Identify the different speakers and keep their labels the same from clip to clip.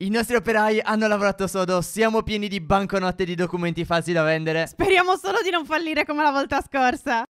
Speaker 1: I nostri operai hanno lavorato sodo, siamo pieni di banconote e di documenti falsi da vendere.
Speaker 2: Speriamo solo di non fallire come la volta scorsa.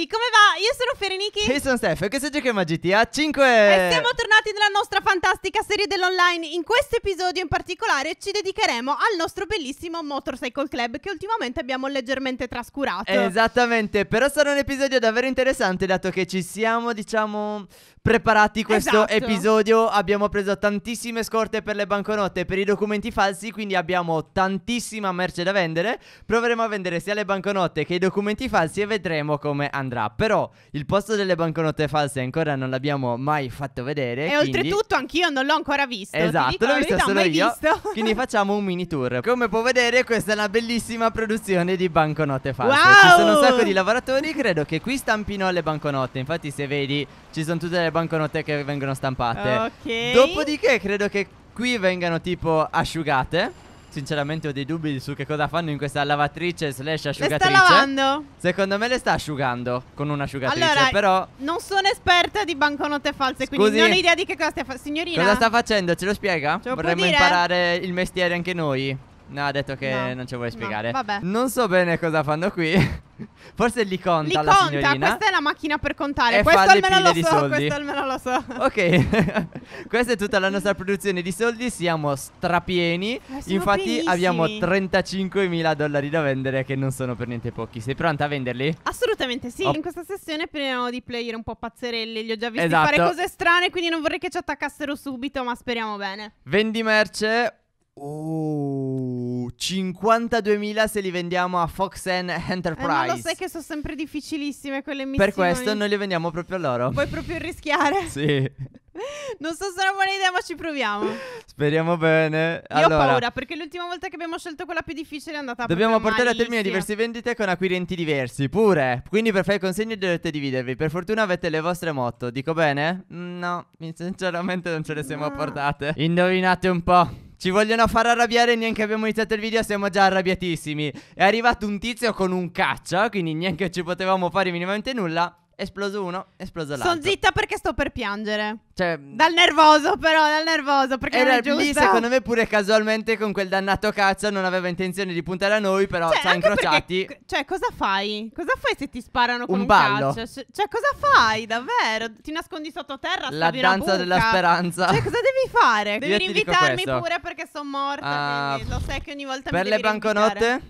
Speaker 2: ragazzi, come va? Io sono Ferenichi. E sono
Speaker 1: Steph e questo giochiamo a GTA 5. E siamo
Speaker 2: tornati nella nostra fantastica serie dell'online. In questo episodio in particolare ci dedicheremo al nostro bellissimo Motorcycle Club che ultimamente abbiamo leggermente trascurato.
Speaker 1: Esattamente, però sarà un episodio davvero interessante dato che ci siamo, diciamo, preparati questo esatto. episodio. Abbiamo preso tantissime scorte per le banconote, e per i documenti falsi, quindi abbiamo tantissima merce da vendere. Proveremo a vendere sia le banconote che i documenti falsi e vedremo come andrà andrà. Però il posto delle banconote false ancora non l'abbiamo mai fatto vedere. E quindi... oltretutto
Speaker 2: anch'io non l'ho ancora visto. Esatto, l'ho visto solo io. Visto.
Speaker 1: Quindi facciamo un mini tour. Come puoi vedere, questa è una bellissima produzione di banconote false. Wow! Ci sono un sacco di lavoratori, credo che qui stampino le banconote. Infatti, se vedi, ci sono tutte le banconote che vengono stampate. Ok. Dopodiché, credo che qui vengano tipo asciugate sinceramente ho dei dubbi su che cosa fanno in questa lavatrice slash asciugatrice. Le sta lavando? Secondo me le sta asciugando con un'asciugatrice, allora, però...
Speaker 2: non sono esperta di banconote false, Scusi? quindi non ho idea di che cosa stia facendo. Signorina... Cosa sta
Speaker 1: facendo? Ce lo spiega? Ce lo Vorremmo imparare il mestiere anche noi. No, ha detto che no. non ce vuole spiegare. No, non so bene cosa fanno qui. Forse li conta li la conta, signorina. questa è
Speaker 2: la macchina per contare. Questo almeno lo so, soldi. questo almeno lo so.
Speaker 1: Ok. questa è tutta la nostra produzione di soldi, siamo strapieni. Eh, Infatti pienissimi. abbiamo 35.000 dollari da vendere che non sono per niente pochi. Sei pronta a venderli?
Speaker 2: Assolutamente sì. Oh. In questa sessione prendiamo di player un po' pazzerelli, li ho già visti esatto. fare cose strane, quindi non vorrei che ci attaccassero subito, ma speriamo bene.
Speaker 1: Vendi merce Oh, 52.000 se li vendiamo a Fox eh, Enterprise. Eh, ma lo sai
Speaker 2: che sono sempre difficilissime quelle missioni. Per questo noi
Speaker 1: le vendiamo proprio a loro. Vuoi
Speaker 2: proprio rischiare? sì. Non so se è una buona idea, ma ci proviamo.
Speaker 1: Speriamo bene. Io allora, ho paura
Speaker 2: perché l'ultima volta che abbiamo scelto quella più difficile è andata a Dobbiamo portare a termine diverse
Speaker 1: vendite con acquirenti diversi, pure. Quindi per fare il consegno dovete dividervi. Per fortuna avete le vostre moto. Dico bene? Mm, no, sinceramente non ce le siamo no. portate. Indovinate un po'. Ci vogliono far arrabbiare neanche abbiamo iniziato il video siamo già arrabbiatissimi È arrivato un tizio con un caccia Quindi neanche ci potevamo fare minimamente nulla esploso uno, esploso l'altro. Sono
Speaker 2: zitta perché sto per piangere. Cioè, dal nervoso, però, dal nervoso. Perché era Lì, secondo
Speaker 1: me, pure casualmente
Speaker 2: con quel dannato cazzo non aveva intenzione di puntare a noi, però cioè, ci ha incrociati. Perché, cioè, cosa fai? Cosa fai se ti sparano con un, un ballo. Cazzo? Cioè, cioè cosa fai davvero? Ti nascondi sottoterra? La danza della speranza. Cioè, cosa devi fare? Devi Io rinvitarmi pure perché sono morta. Uh, lo sai che ogni volta per mi Per le banconote?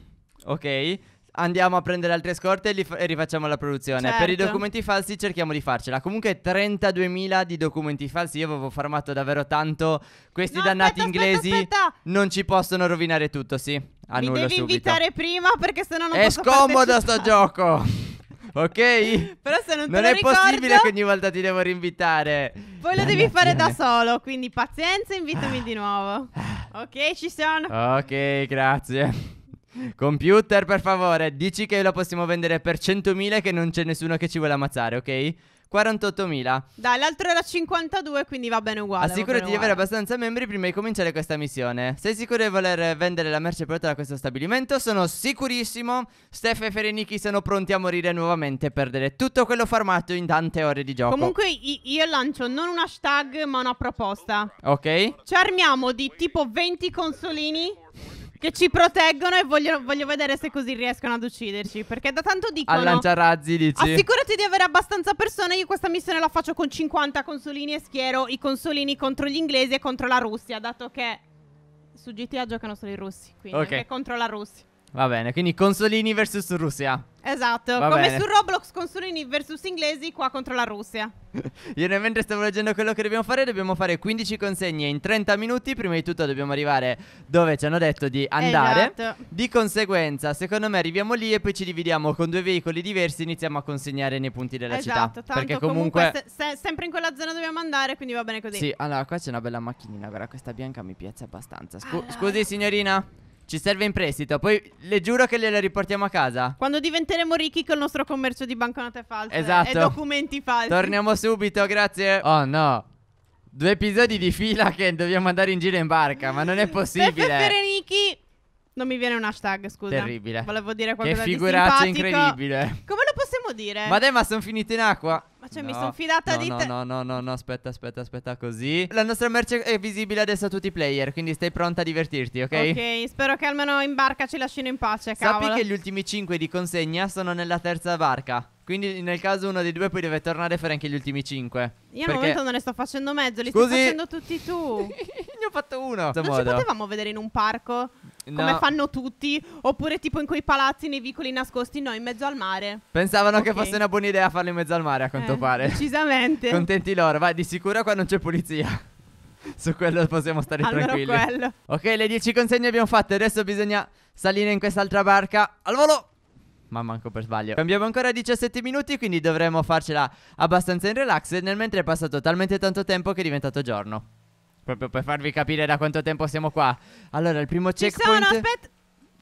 Speaker 1: Ok. Andiamo a prendere altre scorte e, fa- e rifacciamo la produzione. Certo. Per i certo. documenti falsi cerchiamo di farcela. Comunque 32.000 di documenti falsi, io avevo farmato davvero tanto. Questi no, dannati aspetta, inglesi aspetta, aspetta. non ci possono rovinare tutto, sì. Annullo Mi devi subito. invitare
Speaker 2: prima perché sennò non È posso scomodo sto
Speaker 1: gioco. ok?
Speaker 2: Però se non, non è ricordo, possibile che ogni
Speaker 1: volta ti devo rinvitare.
Speaker 2: Poi lo devi fare da solo, quindi pazienza, invitami di nuovo. Ok, ci sono.
Speaker 1: Ok, grazie. Computer, per favore, dici che lo possiamo vendere per 100.000 e che non c'è nessuno che ci vuole ammazzare, ok? 48.000.
Speaker 2: Dai, l'altro era 52, quindi va bene uguale. Assicurati di avere
Speaker 1: abbastanza membri prima di cominciare questa missione. Sei sicuro di voler vendere la merce prodotta da questo stabilimento? Sono sicurissimo. Steph e Ferenichi sono pronti a morire nuovamente e perdere tutto quello farmato in tante ore di gioco. Comunque
Speaker 2: io lancio non un hashtag, ma una proposta. Ok. Ci armiamo di tipo 20 consolini che ci proteggono e voglio, voglio, vedere se così riescono ad ucciderci. Perché da tanto dicono... A lanciarazzi
Speaker 1: dici. Assicurati
Speaker 2: di avere abbastanza persone. Io questa missione la faccio con 50 consolini e schiero i consolini contro gli inglesi e contro la Russia. Dato che su GTA giocano solo i russi. Quindi okay. anche contro la Russia.
Speaker 1: Va bene, quindi consolini versus Russia.
Speaker 2: Esatto, Va come bene. su Roblox consolini versus inglesi qua contro la Russia.
Speaker 1: Io mentre stavo leggendo quello che dobbiamo fare, dobbiamo fare 15 consegne in 30 minuti. Prima di tutto dobbiamo arrivare dove ci hanno detto di andare. Esatto. Di conseguenza, secondo me arriviamo lì e poi ci dividiamo con due veicoli diversi e iniziamo a consegnare nei punti della esatto, città. Tanto perché comunque, comunque
Speaker 2: se, se, sempre in quella zona dobbiamo andare, quindi va bene così. Sì,
Speaker 1: allora qua c'è una bella macchinina, guarda, questa bianca mi piace abbastanza. Scu allora. Ah. Scusi signorina. Ci serve in prestito, poi le giuro che le riportiamo a casa.
Speaker 2: Quando diventeremo ricchi col nostro commercio di banconote false esatto. e documenti falsi. Torniamo
Speaker 1: subito, grazie. Oh no. Due episodi di fila che dobbiamo andare in giro in barca, ma non è possibile. Peppe
Speaker 2: Ferenichi non mi viene un hashtag, scusa. Terribile. Volevo dire qualcosa che figuraccia di simpatico. incredibile. Come lo possiamo dire? Ma dai, ma
Speaker 1: sono finito in acqua.
Speaker 2: Ma cioè, no, mi sono fidata no, di te.
Speaker 1: No, no, no, no, no, aspetta, aspetta, aspetta, così. La nostra merce è visibile adesso a tutti i player, quindi stai pronta a divertirti, ok? Ok,
Speaker 2: spero che almeno in barca ci lasciano in pace, cavolo. Sappi che
Speaker 1: gli ultimi 5 di consegna sono nella terza barca. Quindi nel caso uno dei due poi deve tornare a fare anche gli ultimi 5.
Speaker 2: Io al momento non ne sto facendo mezzo, li Scusi. sto facendo tutti tu. ne ho fatto uno. Non ci potevamo vedere in un parco? come fanno tutti, oppure tipo in quei palazzi nei vicoli nascosti, no, in mezzo al mare.
Speaker 1: Pensavano okay. che fosse una buona idea farlo in mezzo al mare, a quanto eh, pare.
Speaker 2: Decisamente.
Speaker 1: Contenti loro, vai, di sicuro qua non c'è polizia. Su quello possiamo stare allora tranquilli. Quello. Ok, le 10 consegne abbiamo fatte, adesso bisogna salire in quest'altra barca. Al volo! ma manco per sbaglio. Abbiamo ancora 17 minuti, quindi dovremmo farcela abbastanza in relax. Nel mentre è passato talmente tanto tempo che è diventato giorno. Proprio per farvi capire da quanto tempo siamo qua. Allora, il primo Ci checkpoint... aspetta.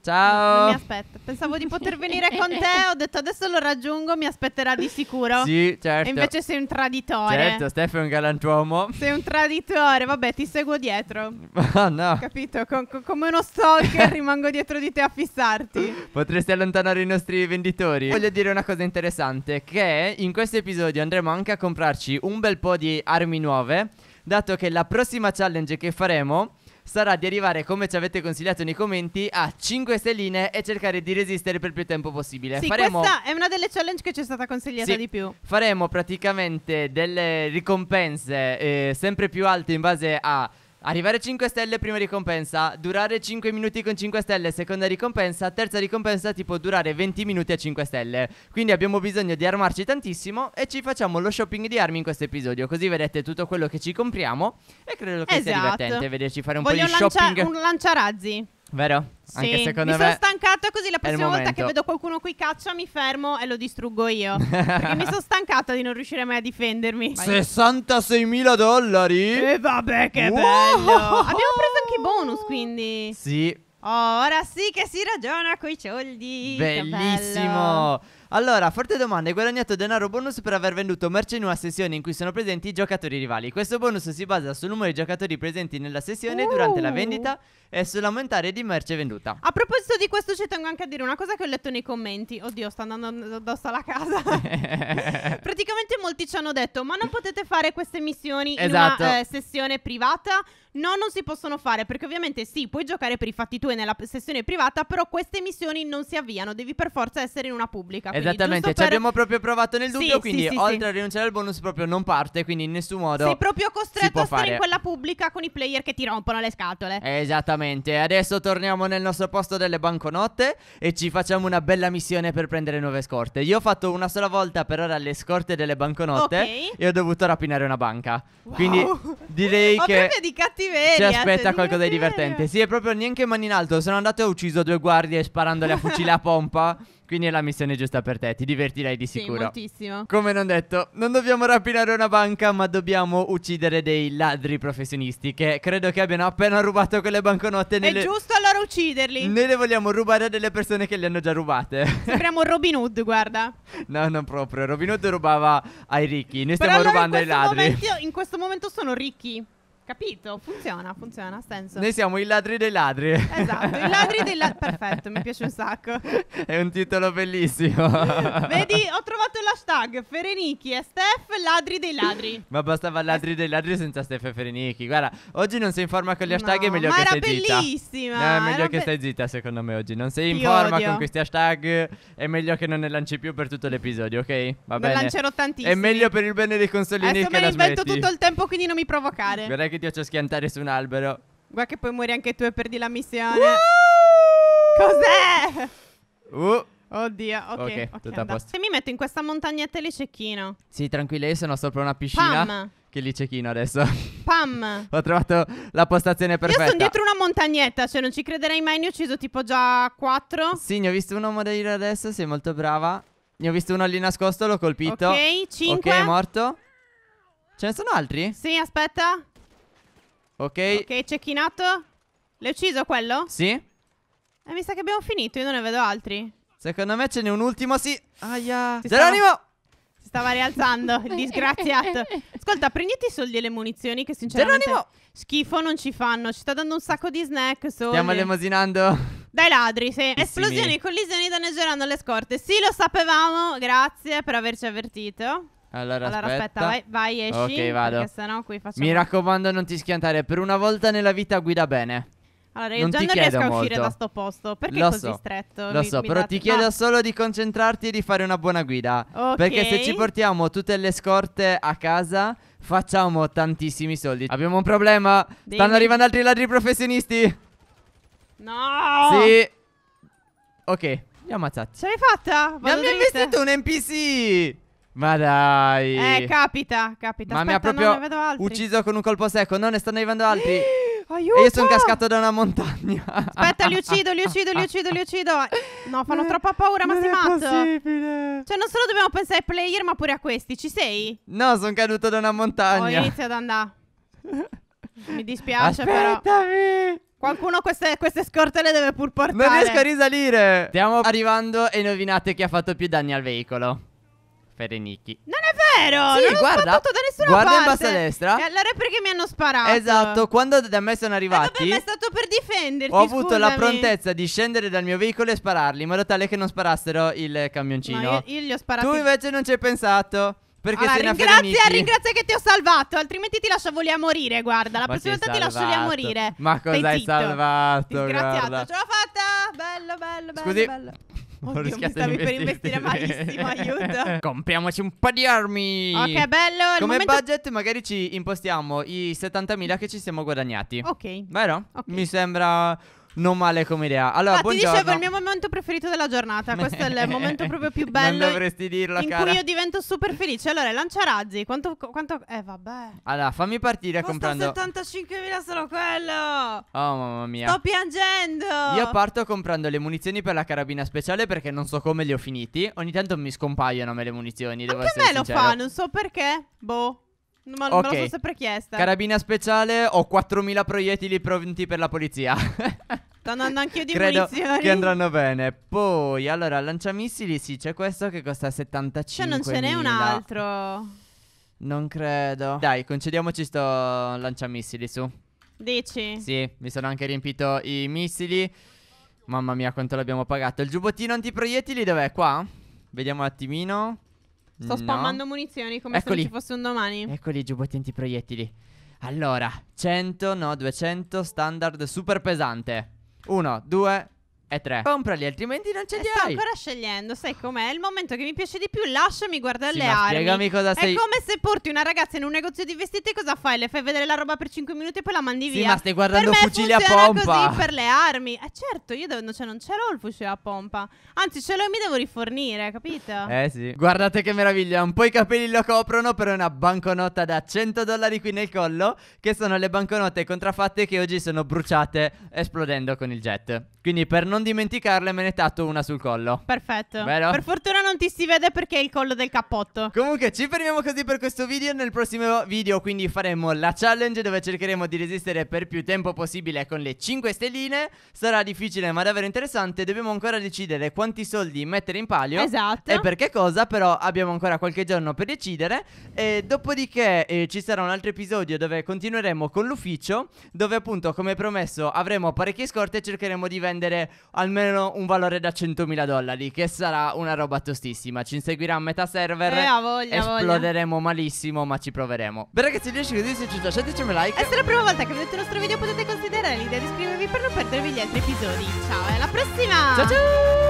Speaker 1: Ciao. Non mi
Speaker 2: aspetta. Pensavo di poter venire con te. Ho detto adesso lo raggiungo, mi aspetterà di sicuro. Sì, certo. E invece sei un traditore. Certo,
Speaker 1: Stefano è un galantuomo. Sei
Speaker 2: un traditore. Vabbè, ti seguo dietro. Ah, no. Capito? Com- com- come uno stalker rimango dietro di te a fissarti.
Speaker 1: Potresti allontanare i nostri venditori. Voglio dire una cosa interessante, che in questo episodio andremo anche a comprarci un bel po' di armi nuove dato che la prossima challenge che faremo sarà di arrivare, come ci avete consigliato nei commenti, a 5 stelline e cercare di resistere per più tempo possibile. Sì, faremo... questa
Speaker 2: è una delle challenge che ci è stata consigliata sì, di più.
Speaker 1: Faremo praticamente delle ricompense eh, sempre più alte in base a Arrivare 5 stelle, prima ricompensa. Durare 5 minuti con 5 stelle, seconda ricompensa. Terza ricompensa, tipo durare 20 minuti a 5 stelle. Quindi abbiamo bisogno di armarci tantissimo e ci facciamo lo shopping di armi in questo episodio. Così vedete tutto quello che ci compriamo. E credo che esatto. sia divertente vederci fare un Voglio po' di lancia- shopping. Un
Speaker 2: lanciarazzi.
Speaker 1: Vero? Sì, Anche secondo mi me. Mi sono
Speaker 2: stancata così la prossima volta che vedo qualcuno qui caccia mi fermo e lo distruggo io. perché mi sono stancata di non riuscire mai a difendermi.
Speaker 1: 66.000 dollari? E vabbè che wow. bello.
Speaker 2: Abbiamo preso anche i bonus quindi. Sì. Oh, ora sì che si ragiona coi soldi. Bellissimo.
Speaker 1: Allora, forte domanda, hai guadagnato denaro bonus per aver venduto merce in una sessione in cui sono presenti i giocatori rivali. Questo bonus si basa sul numero di giocatori presenti nella sessione Uh. durante la uh. vendita e sull'aumentare di merce venduta.
Speaker 2: A proposito di questo, ci tengo anche a dire una cosa che ho letto nei commenti. Oddio, sta andando addosso alla casa. Praticamente molti ci hanno detto: Ma non potete fare queste missioni Esatto. in una esatto. eh, sessione privata? No, non si possono fare perché ovviamente sì, puoi giocare per i fatti tuoi nella sessione privata, però queste missioni non si avviano, devi per forza essere in una pubblica. Esattamente, ci per... abbiamo
Speaker 1: proprio provato nel dubbio, sì, quindi sì, sì, oltre a rinunciare al bonus proprio non parte, quindi in nessun modo Sei proprio costretto a stare fare. in quella
Speaker 2: pubblica con i player che ti rompono le scatole.
Speaker 1: Esattamente, adesso torniamo nel nostro posto delle banconote e ci facciamo una bella missione per prendere nuove scorte. Io ho fatto una sola volta per ora le scorte delle banconote okay. e ho dovuto rapinare una banca. Wow. Quindi direi che... Ho proprio di
Speaker 2: cattivo cattiveria. Si eh, aspetta
Speaker 1: qualcosa di divertente. Sì, è proprio neanche mani in alto. Sono andato e ho ucciso due guardie sparandole a fucile a pompa. Quindi è la missione giusta per te, ti divertirai di sicuro. Sì, moltissimo. Come non detto, non dobbiamo rapinare una banca, ma dobbiamo uccidere dei ladri professionisti che credo che abbiano appena rubato quelle banconote. Nelle... È giusto
Speaker 2: allora ucciderli. Noi le
Speaker 1: vogliamo rubare a delle persone che le hanno già rubate.
Speaker 2: Sembriamo Robin Hood, guarda.
Speaker 1: No, non proprio. Robin Hood rubava ai ricchi, noi stiamo allora rubando ai ladri. Momento,
Speaker 2: in questo momento sono ricchi. Capito? Funziona, funziona, ha senso. Noi siamo
Speaker 1: i ladri dei ladri. Esatto,
Speaker 2: i ladri dei ladri. Perfetto, mi piace un sacco.
Speaker 1: È un titolo bellissimo. Vedi,
Speaker 2: ho trovato l'hashtag Ferenichi e Steph, ladri dei ladri.
Speaker 1: Ma bastava ladri dei ladri senza Steph e Ferenichi. Guarda, oggi non sei in forma con gli hashtag, no, è meglio che stai zitta. era bellissima. No, è meglio che be- stai zitta secondo me oggi. Non sei in forma odio. con questi hashtag, è meglio che non ne lanci più per tutto l'episodio, ok? Va ne bene. Ne lancerò tantissimi. È meglio per il bene dei consolini Adesso che la smetti. Adesso me ne invento tutto il
Speaker 2: tempo, quindi non mi provocare.
Speaker 1: Guarda che che ti faccio schiantare su un albero.
Speaker 2: Guarda che poi muori anche tu e perdi la missione. Cos'è? Uh. Oddio, ok, okay, okay Se mi metto in questa montagnetta lì c'è Chino.
Speaker 1: Sì, tranquilla, io sono sopra una piscina. Pam. Che lì cecchino adesso.
Speaker 2: Pam.
Speaker 1: Ho trovato la postazione perfetta. Io sono
Speaker 2: dietro una montagnetta, cioè non ci crederei mai, ne ho ucciso tipo già quattro.
Speaker 1: Sì, ne ho visto uno morire adesso, sei molto
Speaker 2: brava. Ne ho visto uno lì nascosto, l'ho colpito. Ok, 5. Ok, è morto. Ce ne sono altri? Sì, aspetta. Ok. Ok, cecchinato. L'hai ucciso quello? Sì. E eh, mi sa che abbiamo finito, io non ne vedo altri.
Speaker 1: Secondo me ce n'è un ultimo, sì.
Speaker 2: Aia. Geronimo! Stava... Si stava rialzando, il disgraziato. Ascolta, prenditi i soldi e le munizioni che sinceramente Geronimo! schifo non ci fanno. Ci sta dando un sacco di snack solo. Stiamo
Speaker 1: elemosinando.
Speaker 2: Dai ladri, sì. Esplosioni e collisioni danneggeranno le scorte. Sì, lo sapevamo. Grazie per averci avvertito.
Speaker 1: Allora, allora aspetta, aspetta vai, vai, esci. Ok, vado. Sennò qui faccio... Mi raccomando, non ti schiantare. Per una volta nella vita guida bene.
Speaker 2: Allora, io non già non riesco molto. a uscire da sto posto. Perché lo è così so, stretto? Lo mi, so, mi però date... ti chiedo no. solo
Speaker 1: di concentrarti e di fare una buona guida. Okay. Perché se ci portiamo tutte le scorte a casa, facciamo tantissimi soldi. Abbiamo un problema. Dimmi. Stanno arrivando altri ladri professionisti.
Speaker 2: No! Sì.
Speaker 1: Ok, li ho ammazzati.
Speaker 2: Ce l'hai fatta? Vado Mi hanno investito un
Speaker 1: NPC! Ma dai. Eh,
Speaker 2: capita, capita. Ma Aspetta, mi ha proprio
Speaker 1: ucciso con un colpo secco. Non ne stanno arrivando altri.
Speaker 2: Aiuto! E io sono cascato
Speaker 1: da una montagna. Aspetta, li uccido, li uccido, li
Speaker 2: uccido, li uccido. No, fanno non troppa paura, ma sei matto. Possibile. Cioè, non solo dobbiamo pensare ai player, ma pure a questi. Ci sei?
Speaker 1: No, sono caduto da una montagna. Ho
Speaker 2: iniziato ad andare. Mi dispiace, Aspettami. però. Qualcuno queste, queste, scorte le deve pur portare. Non riesco a risalire.
Speaker 1: Stiamo arrivando e indovinate chi ha fatto più danni al veicolo. Ferenicchi. Non è
Speaker 2: vero! Sì, non guarda, ho sparato da nessuna guarda parte. in basso a destra. E allora è perché mi hanno sparato? Esatto,
Speaker 1: quando da me sono eh, arrivati. Ma è
Speaker 2: stato per difenderti. Ho avuto scusami. la prontezza
Speaker 1: di scendere dal mio veicolo e spararli, in modo tale che non sparassero il camioncino. No,
Speaker 2: io, io gli ho sparato. Tu
Speaker 1: invece non ci hai pensato. Perché allora, sei ringrazia, ringrazia
Speaker 2: che ti ho salvato, altrimenti ti lasciavo lì a morire, guarda. La Ma prossima volta ti lascio lì a morire.
Speaker 1: Ma cosa hai salvato? Disgraziato, guarda. ce l'ho fatta! Bello, bello, bello. Scusi. bello. Oddio, mi stavi per investire malissimo, aiuto. Compriamoci un po' di armi. Ok, che
Speaker 2: bello. Come momento...
Speaker 1: budget magari ci impostiamo i 70.000 che ci siamo guadagnati. Ok. Vero? Okay. Mi sembra non male come idea. Allora, Ma ah, buongiorno. ti dicevo, il mio
Speaker 2: momento preferito della giornata. Questo è il momento proprio più bello. non dovresti
Speaker 1: dirlo, In cara. cui io
Speaker 2: divento super felice. Allora, lanciarazzi. Quanto, quanto. Eh, vabbè.
Speaker 1: Allora, fammi partire Costa comprando.
Speaker 2: 75.000 solo quello.
Speaker 1: Oh, mamma mia. Sto
Speaker 2: piangendo. Io
Speaker 1: parto comprando le munizioni per la carabina speciale perché non so come li ho finiti. Ogni tanto mi scompaiono a me le munizioni. Devo Anche a essere me lo fa,
Speaker 2: non so perché. Boh. Ma non okay. me l'ho sempre chiesta. Carabina
Speaker 1: speciale, ho 4000 proiettili pronti per la polizia.
Speaker 2: Sto andando anch'io di Credo munizioni. che andranno
Speaker 1: bene. Poi, allora, lanciamissili, sì, c'è questo che costa 75. Cioè, non ce n'è un
Speaker 2: altro.
Speaker 1: Non credo. Dai, concediamoci sto lanciamissili su.
Speaker 2: Dici?
Speaker 1: Sì, mi sono anche riempito i missili. Mamma mia, quanto l'abbiamo pagato. Il giubbottino antiproiettili dov'è? Qua? Vediamo un attimino. Sto spammando
Speaker 2: munizioni come Eccoli. se non ci fosse un domani.
Speaker 1: Eccoli i giubbotti proiettili. Allora, 100, no, 200, standard super pesante. 1, 2, e 3. Comprali, altrimenti non ce li Sto hai. ancora
Speaker 2: scegliendo, sai com'è? Il momento che mi piace di più, lasciami guardare Sì, le armi. spiegami cosa sei- È come se porti una ragazza in un negozio di vestiti, cosa fai? Le fai vedere la roba per 5 minuti e poi la mandi Sì, via. ma stai guardando per me fucili a funziona pompa. così per le armi. Eh certo, io devo- cioè, non ce l'ho il fucile a pompa. Anzi, ce l'ho e mi devo rifornire, capito? Eh sì.
Speaker 1: Guardate che meraviglia, un po' i capelli lo coprono per una banconota da 100 dollari qui nel collo, che sono le banconote contraffatte che oggi sono bruciate esplodendo con il jet. Quindi per non non dimenticarle, me ne tatto una sul collo.
Speaker 2: Perfetto. Vero? Per fortuna non ti si vede perché è il collo del cappotto. Comunque, ci fermiamo così per questo video. Nel prossimo video,
Speaker 1: quindi, faremo la challenge dove cercheremo di resistere per più tempo possibile con le 5 stelline. Sarà difficile, ma davvero interessante. Dobbiamo ancora decidere quanti soldi mettere in palio. Esatto. E per che cosa, però, abbiamo ancora qualche giorno per decidere. E dopodiché eh, ci sarà un altro episodio dove continueremo con l'ufficio, dove appunto, come promesso, avremo parecchie scorte e cercheremo di vendere almeno un valore da 100.000 dollari, che sarà una roba tostissima. Ci inseguirà a metà server. Eh, voglia, esploderemo voglia. malissimo, ma ci proveremo. Beh, ragazzi, vi così se ci lasciateci un like.
Speaker 2: E se è la prima volta che vedete il nostro video potete considerare l'idea di iscrivervi per non perdervi gli altri episodi. Ciao, e alla prossima! Ciao ciao!